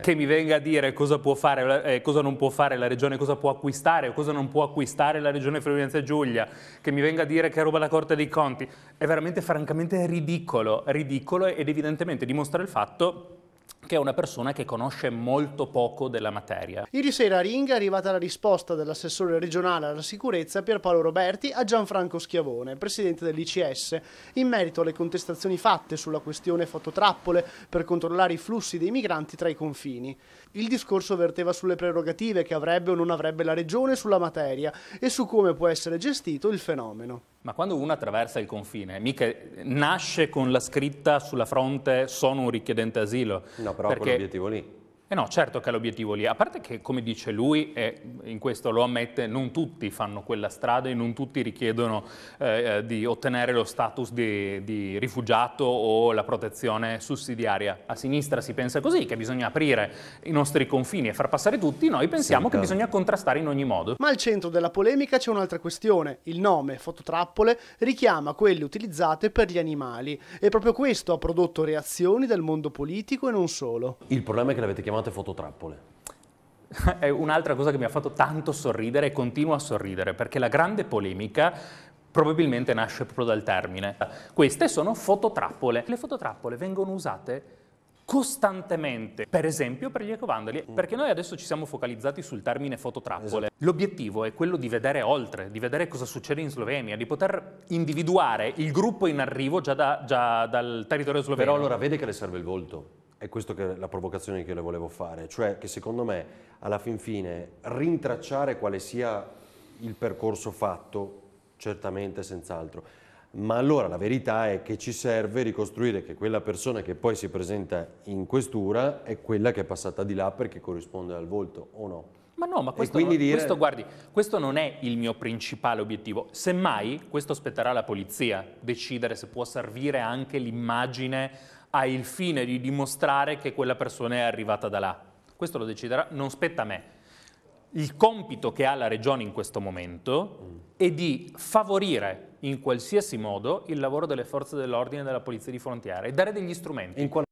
che mi venga a dire cosa può fare, eh, cosa non può fare la regione, cosa può acquistare o cosa non può acquistare la regione Friuli Venezia Giulia, che mi venga a dire che roba la Corte dei Conti, è veramente francamente ridicolo, ridicolo ed evidentemente dimostra il fatto che è una persona che conosce molto poco della materia. Ieri sera a Ring è arrivata la risposta dell'assessore regionale alla sicurezza Pierpaolo Roberti a Gianfranco Schiavone, presidente dell'ICS, in merito alle contestazioni fatte sulla questione fototrappole per controllare i flussi dei migranti tra i confini. Il discorso verteva sulle prerogative che avrebbe o non avrebbe la regione sulla materia e su come può essere gestito il fenomeno. Ma quando uno attraversa il confine, mica nasce con la scritta sulla fronte sono un richiedente asilo. No, però perché... quell'obiettivo lì. Eh no, certo che è l'obiettivo lì, a parte che come dice lui, e eh, in questo lo ammette, non tutti fanno quella strada e non tutti richiedono eh, eh, di ottenere lo status di, di, rifugiato o la protezione sussidiaria. A sinistra si pensa così, che bisogna aprire i nostri confini e far passare tutti, noi pensiamo sì, che bisogna contrastare in ogni modo. Ma al centro della polemica c'è un'altra questione, il nome fototrappole richiama quelle utilizzate per gli animali e proprio questo ha prodotto reazioni del mondo politico e non solo. Il problema è che l'avete chiamato chiamate fototrappole. È un'altra cosa che mi ha fatto tanto sorridere e continuo a sorridere, perché la grande polemica probabilmente nasce proprio dal termine. Queste sono fototrappole. Le fototrappole vengono usate costantemente, per esempio per gli ecovandali, mm. perché noi adesso ci siamo focalizzati sul termine fototrappole. Esatto. L'obiettivo è quello di vedere oltre, di vedere cosa succede in Slovenia, di poter individuare il gruppo in arrivo già, da, già dal territorio sloveno. Però allora vede che le serve il volto è questa la provocazione che io le volevo fare, cioè che secondo me alla fin fine rintracciare quale sia il percorso fatto, certamente senz'altro, ma allora la verità è che ci serve ricostruire che quella persona che poi si presenta in questura è quella che è passata di là perché corrisponde al volto o no. Ma no, ma questo, non, dire... questo, guardi, questo non è il mio principale obiettivo. Semmai questo spetterà alla polizia decidere se può servire anche l'immagine al fine di dimostrare che quella persona è arrivata da là. Questo lo deciderà, non spetta a me. Il compito che ha la Regione in questo momento mm. è di favorire in qualsiasi modo il lavoro delle forze dell'ordine e della polizia di frontiera e dare degli strumenti. In qual